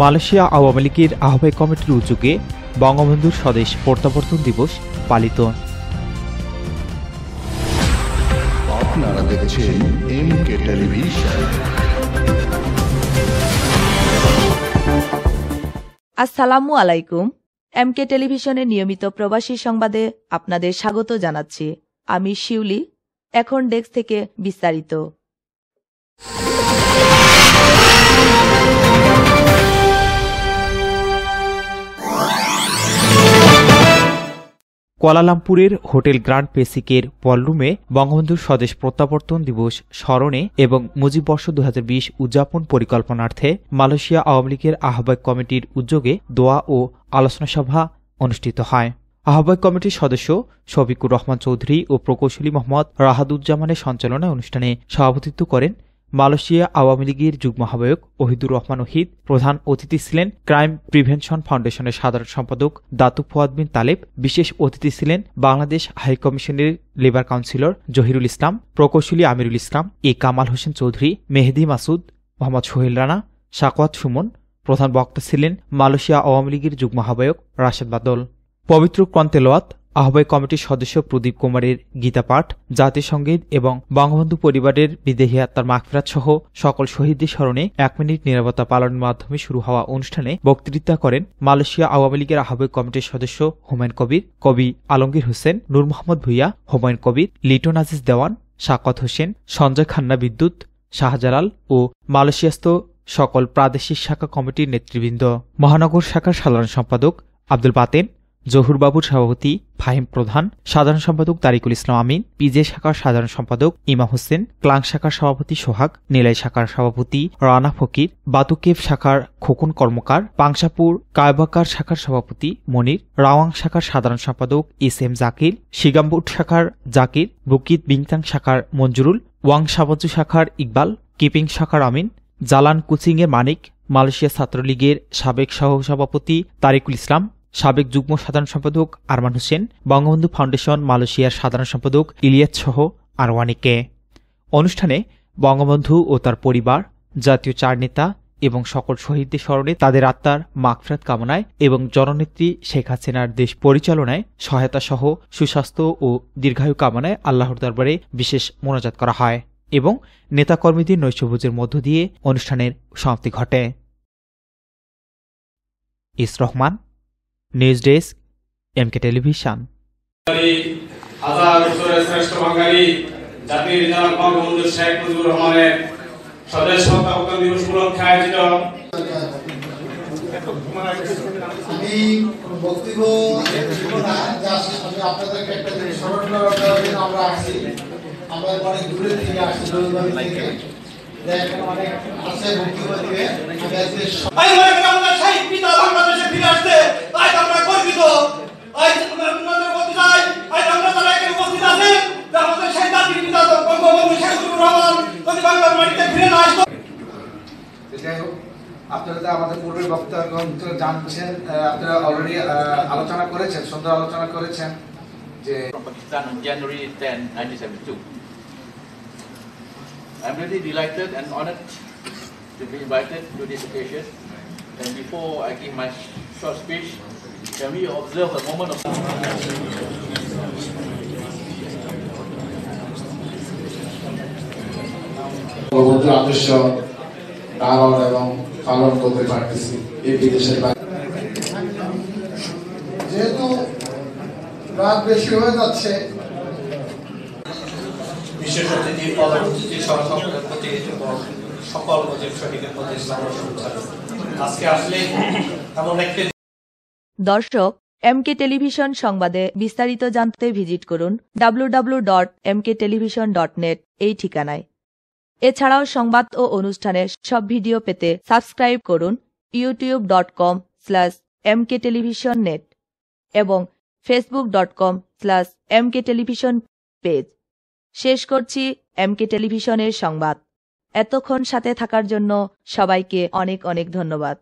Malaysia Awami লীগের আহ্বায়ক কমিটির উদ্যোগে বঙ্গবন্ধুর স্বদেশ প্রত্যাবর্তন দিবস পালিত আপনারা দেখছেন এম কে টেলিভিশন আসসালামু আলাইকুম টেলিভিশনের নিয়মিত প্রবাসী সংবাদে আপনাদের স্বাগত জানাচ্ছি আমি শিউলি এখন ডেস্ক থেকে বিস্তারিত কোয়ালালামপুরের হোটেল গ্র্যান্ড পেসিকের বলরুমে বঙ্গবন্ধু স্বদেশ প্রত্যাবর্তন দিবস স্মরণে এবং মুজিববর্ষ দু উদযাপন পরিকল্পনার্থে মালয়েশিয়া আওয়ামী লীগের আহ্বায়ক কমিটির উদ্যোগে দোয়া ও আলোচনা সভা অনুষ্ঠিত হয় আহ্বায়ক কমিটির সদস্য শফিকুর রহমান চৌধুরী ও প্রকৌশলী মোহাম্মদ রাহাদুজ্জামানের সঞ্চালনায় অনুষ্ঠানে সভাপতিত্ব করেন মালয়েশিয়া আওয়ামী লীগের যুগ্ম আহ্বায়ক ওহিদুর রহমান ওহিদ প্রধান অতিথি ছিলেন ক্রাইম প্রিভেনশন ফাউন্ডেশনের সাধারণ সম্পাদক দাতু ফোয়াদ বিন তালেব বিশেষ অতিথি ছিলেন বাংলাদেশ হাইকমিশনের লেবার কাউন্সিলর জহিরুল ইসলাম প্রকৌশলী আমিরুল ইসলাম এ কামাল হোসেন চৌধুরী মেহেদি মাসুদ মোহাম্মদ সোহেল রানা শাকওয়াত সুমন প্রধান বক্তা ছিলেন মালয়েশিয়া আওয়ামী লীগের যুগ্ম আহ্বায়ক রাশেদ বাদল পবিত্র কন্তেলোয়াত আহ্বায়ক কমিটির সদস্য প্রদীপ কুমারের গীতাপাঠ জাতিসংগীত এবং বঙ্গবন্ধু পরিবারের বিদেহী আত্মার মাকফিরাত সহ সকল শহীদদের স্মরণে এক মিনিট নিরাপত্তা পালনের মাধ্যমে শুরু হওয়া অনুষ্ঠানে বক্তৃতা করেন মালয়েশিয়া আওয়ামী লীগের আহ্বায়ক কমিটির সদস্য হুমায়ুন কবির কবি আলমগীর হোসেন নূর মোহাম্মদ ভুইয়া হুমায়ুন কবির লিটন আজিজ দেওয়ান শাকত হোসেন সঞ্জয় খান্না বিদ্যুৎ শাহজালাল ও মালয়েশিয়াস্থ সকল প্রাদেশিক শাখা কমিটির নেতৃবৃন্দ মহানগর শাখার সাধারণ সম্পাদক আব্দুল বাতেন জহুরবাবুর সভাপতি ফাহিম প্রধান সাধারণ সম্পাদক তারিকুল ইসলাম আমিন পিজে শাখার সাধারণ সম্পাদক ইমা হোসেন ক্লাং শাখার সভাপতি সোহাগ নীলাই শাখার সভাপতি রানা ফকির বাতুকেব শাখার খোকন কর্মকার পাংশাপুর কায়বাকার শাখার সভাপতি মনির রাওয়াং শাখার সাধারণ সম্পাদক এস এম জাকির শিগাম্বুট শাখার জাকির বুকিত বিংতাং শাখার মঞ্জুরুল ওয়াং সাবাজু শাখার ইকবাল কিপিং শাখার আমিন জালান কুচিংয়ের মানিক মালয়েশিয়া ছাত্রলীগের সাবেক সহসভাপতি তারিকুল ইসলাম সাবেক যুগ্ম সাধারণ সম্পাদক আরমান হোসেন বঙ্গবন্ধু ফাউন্ডেশন মালয়েশিয়ার সাধারণ সম্পাদক ইলিয়াত সহ আরও অনেকে অনুষ্ঠানে বঙ্গবন্ধু ও তার পরিবার জাতীয় চার নেতা এবং সকল শহীদদের স্মরণে তাদের আত্মার মাগফরাত কামনায় এবং জননেত্রী শেখ হাসিনার দেশ পরিচালনায় সহায়তা সহ সুস্বাস্থ্য ও দীর্ঘায়ু কামনায় আল্লাহর দরবারে বিশেষ মোনাজাত করা হয় এবং নেতাকর্মীদের নৈশভোজের মধ্য দিয়ে অনুষ্ঠানের সমাপ্তি ঘটে ইস Rahman news desk M K television হাজার শ্রেষ্ঠ বাঙালি জাতির জনক বঙ্গবন্ধু শেখ মুজিবুর রহমানের স্বদেশ দিবস উপলক্ষে আয়োজিত আমি বক্তব্য আপনাদেরকে একটা স্মরণ আমরা আমরা অনেক দূরে থেকে আসছি থেকে আছে বক্তব্য বাংলাদেশে ফিরে আসতে আপনারা তো আমাদের পূর্বের বক্তাগণ তো জানছেন আপনারা অলরেডি আলোচনা করেছেন সুন্দর আলোচনা করেছেন যে Pakistan on January 10, 1972. I'm really delighted and honored to be invited to this occasion. And before I give my short speech, Can we observe a moment of পরবর্তী যেহেতু রাত যাচ্ছে বিশেষ অতিথি পরবর্তীতে সরকারের প্রতি সকল আজকে আসলে এমন একটি দর্শক এমকে টেলিভিশন সংবাদে বিস্তারিত জানতে ভিজিট করুন নেট এই ঠিকানায় এছাড়াও সংবাদ ও অনুষ্ঠানের সব ভিডিও পেতে সাবস্ক্রাইব করুন YouTube dot com slash MK television net এবং Facebook dot com slash MK television page শেষ করছি এমকে টেলিভিশনের সংবাদ এতক্ষণ সাথে থাকার জন্য সবাইকে অনেক অনেক ধন্যবাদ